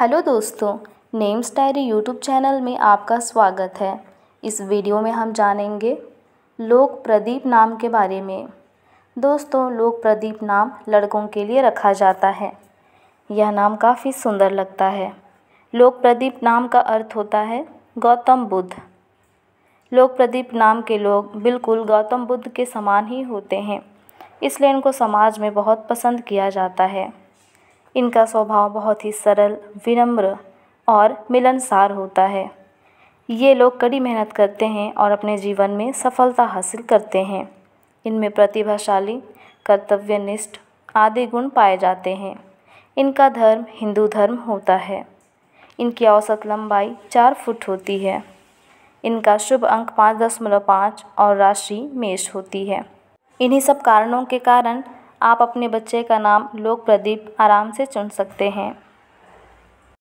hello दोस्तों names diary YouTube channel में आपका स्वागत है इस वीडियो में हम जानेंगे लोक प्रदीप नाम के बारे में दोस्तों लोक प्रदीप नाम लड़कों के लिए रखा जाता है यह नाम काफ़ी सुंदर लगता है लोक प्रदीप नाम का अर्थ होता है गौतम बुद्ध लोक प्रदीप नाम के लोग बिल्कुल गौतम बुद्ध के समान ही होते हैं इसलिए इनको समाज में बहुत पसंद किया जाता है इनका स्वभाव बहुत ही सरल विनम्र और मिलनसार होता है ये लोग कड़ी मेहनत करते हैं और अपने जीवन में सफलता हासिल करते हैं इनमें प्रतिभाशाली कर्तव्यनिष्ठ आदि गुण पाए जाते हैं इनका धर्म हिंदू धर्म होता है इनकी औसत लंबाई चार फुट होती है इनका शुभ अंक पाँच दशमलव पाँच और राशि मेष होती है इन्हीं सब कारणों के कारण आप अपने बच्चे का नाम लोक प्रदीप आराम से चुन सकते हैं